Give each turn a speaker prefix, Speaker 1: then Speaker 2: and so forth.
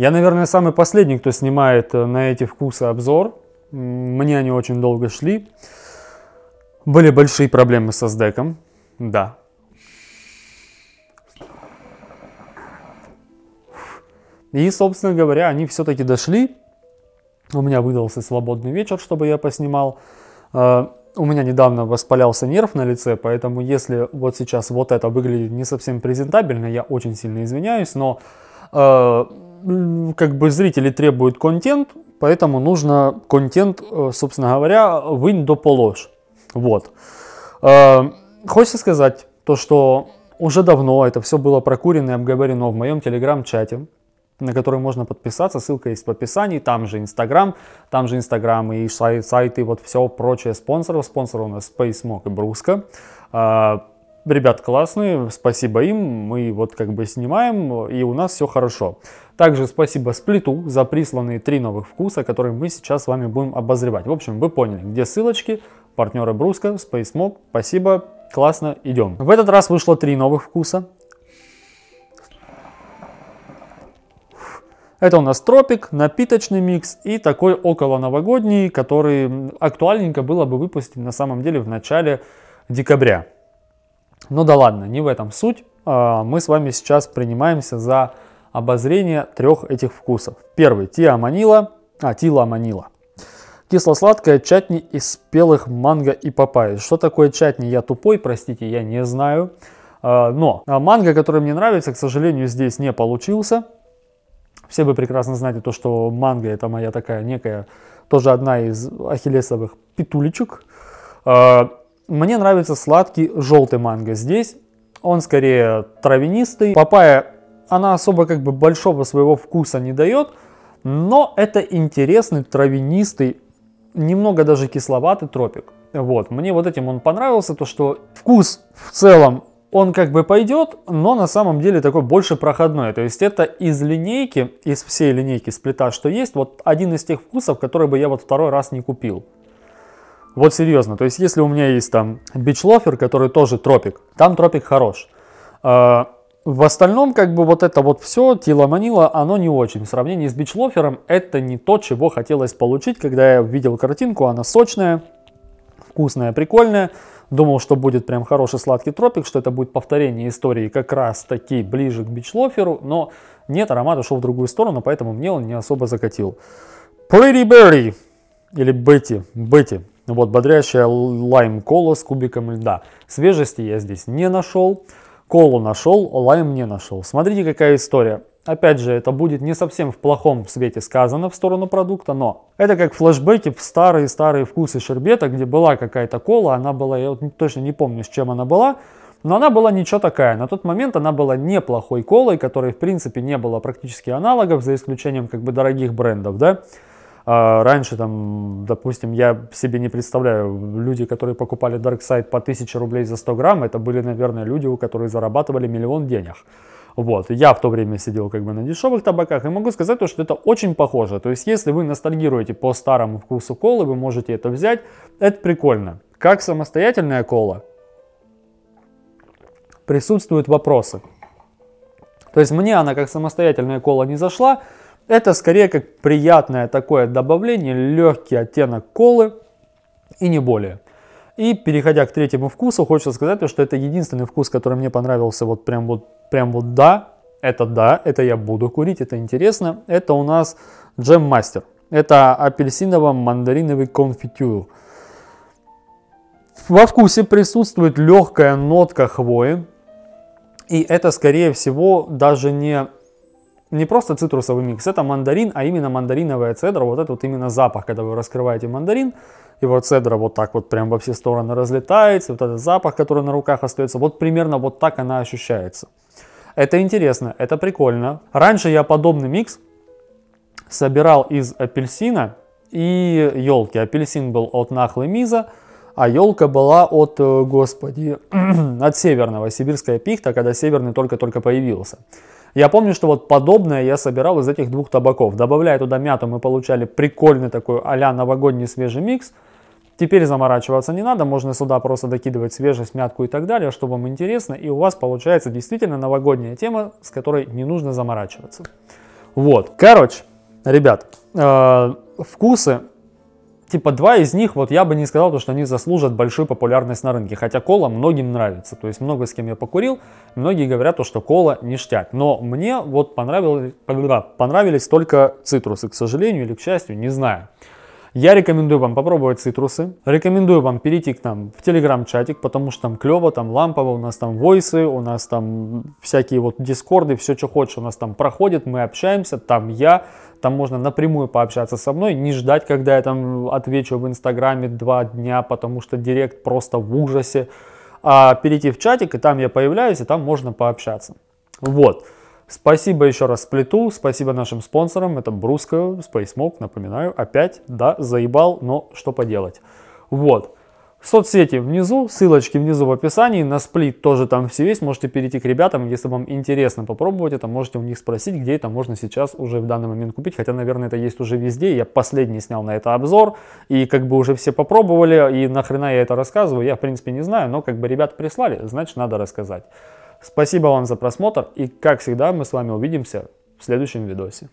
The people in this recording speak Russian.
Speaker 1: Я, наверное, самый последний, кто снимает э, на эти вкусы обзор. Мне они очень долго шли. Были большие проблемы со сдеком, да. И, собственно говоря, они все-таки дошли. У меня выдался свободный вечер, чтобы я поснимал. Э, у меня недавно воспалялся нерв на лице, поэтому если вот сейчас вот это выглядит не совсем презентабельно, я очень сильно извиняюсь, но э, как бы зрители требуют контент, поэтому нужно контент, э, собственно говоря, вынь до положь. Вот. Э, хочется сказать то, что уже давно это все было прокурено и обговорено в моем телеграм-чате, на который можно подписаться, ссылка есть в описании, там же Инстаграм, там же Инстаграм и сайты, сайты, вот все прочее спонсоров. спонсоров у нас SpaceMock и Бруска. Э, ребят классные, спасибо им, мы вот как бы снимаем, и у нас все хорошо. Также спасибо Сплиту за присланные три новых вкуса, которые мы сейчас с вами будем обозревать. В общем, вы поняли, где ссылочки, партнеры Бруска, Space спасибо, классно, идем. В этот раз вышло три новых вкуса. Это у нас тропик, напиточный микс и такой около новогодний, который актуальненько было бы выпустить на самом деле в начале декабря. Ну да ладно, не в этом суть. А, мы с вами сейчас принимаемся за обозрение трех этих вкусов. Первый – тиаманила, а тиламанила. Кисло-сладкая чатни из спелых манго и папайи. Что такое чатни, я тупой, простите, я не знаю. А, но а, манго, который мне нравится, к сожалению, здесь не получился. Все вы прекрасно знаете то, что манго это моя такая некая, тоже одна из ахиллесовых петулечек. Мне нравится сладкий желтый манго. Здесь он скорее травянистый. Папайя, она особо как бы большого своего вкуса не дает, но это интересный травянистый, немного даже кисловатый тропик. Вот, мне вот этим он понравился, то что вкус в целом он как бы пойдет, но на самом деле такой больше проходной. То есть это из линейки, из всей линейки сплита, что есть, вот один из тех вкусов, который бы я вот второй раз не купил. Вот серьезно, то есть если у меня есть там бичлофер, который тоже тропик, там тропик хорош. А, в остальном, как бы вот это вот все, тело теломанило, оно не очень. В сравнении с бичлофером, это не то, чего хотелось получить, когда я видел картинку, она сочная, вкусная, прикольная. Думал, что будет прям хороший сладкий тропик, что это будет повторение истории как раз таки ближе к бичлоферу, но нет, аромат ушел в другую сторону, поэтому мне он не особо закатил. Pretty Berry, или Betty, Betty, вот, бодрящая лайм кола с кубиком льда. Свежести я здесь не нашел. Колу нашел, лайм не нашел. Смотрите, какая история. Опять же, это будет не совсем в плохом свете сказано в сторону продукта, но это как флешбеки в старые-старые вкусы шербета, где была какая-то кола, она была, я вот точно не помню, с чем она была, но она была ничего такая. На тот момент она была неплохой колой, которой в принципе не было практически аналогов, за исключением как бы дорогих брендов, да. А раньше, там, допустим, я себе не представляю, люди, которые покупали Dark Side по 1000 рублей за 100 грамм, это были, наверное, люди, у которых зарабатывали миллион денег. Вот. Я в то время сидел как бы на дешевых табаках и могу сказать, то, что это очень похоже. То есть, если вы ностальгируете по старому вкусу колы, вы можете это взять. Это прикольно. Как самостоятельная кола, присутствуют вопросы. То есть мне она как самостоятельная кола не зашла, это скорее как приятное такое добавление, легкий оттенок колы и не более. И переходя к третьему вкусу, хочется сказать, что это единственный вкус, который мне понравился вот прям вот, прям вот да, это да, это я буду курить, это интересно. Это у нас джем мастер. Это апельсиново-мандариновый конфитюр. Во вкусе присутствует легкая нотка хвои. И это, скорее всего, даже не не просто цитрусовый микс, это мандарин, а именно мандариновая цедра, вот этот вот именно запах, когда вы раскрываете мандарин, и вот цедра вот так вот прям во все стороны разлетается, вот этот запах, который на руках остается, вот примерно вот так она ощущается. Это интересно, это прикольно. Раньше я подобный микс собирал из апельсина и елки. Апельсин был от Нахлы Миза, а елка была от, э, господи, от северного, сибирская пихта, когда северный только-только появился. Я помню, что вот подобное я собирал из этих двух табаков. Добавляя туда мяту, мы получали прикольный такой а-ля новогодний свежий микс. Теперь заморачиваться не надо, можно сюда просто докидывать свежесть, мятку и так далее, чтобы вам интересно, и у вас получается действительно новогодняя тема, с которой не нужно заморачиваться. Вот, короче, ребят, э, вкусы типа два из них, вот я бы не сказал, то, что они заслужат большую популярность на рынке. Хотя кола многим нравится. То есть много с кем я покурил, многие говорят, то, что кола ништяк. Но мне вот понравилось, понравились только цитрусы, к сожалению или к счастью, не знаю. Я рекомендую вам попробовать цитрусы. Рекомендую вам перейти к нам в телеграм-чатик, потому что там клево, там лампово, у нас там войсы, у нас там всякие вот дискорды, все, что хочешь, у нас там проходит, мы общаемся, там я, там можно напрямую пообщаться со мной, не ждать, когда я там отвечу в инстаграме два дня, потому что директ просто в ужасе, а перейти в чатик, и там я появляюсь, и там можно пообщаться. Вот. Спасибо еще раз Сплиту, спасибо нашим спонсорам, это Бруско, SpaceMock, напоминаю, опять, да, заебал, но что поделать. Вот. Соцсети внизу, ссылочки внизу в описании, на сплит тоже там все есть, можете перейти к ребятам, если вам интересно попробовать это, можете у них спросить, где это можно сейчас уже в данный момент купить, хотя, наверное, это есть уже везде, я последний снял на это обзор, и как бы уже все попробовали, и нахрена я это рассказываю, я, в принципе, не знаю, но как бы ребят прислали, значит, надо рассказать. Спасибо вам за просмотр и, как всегда, мы с вами увидимся в следующем видосе.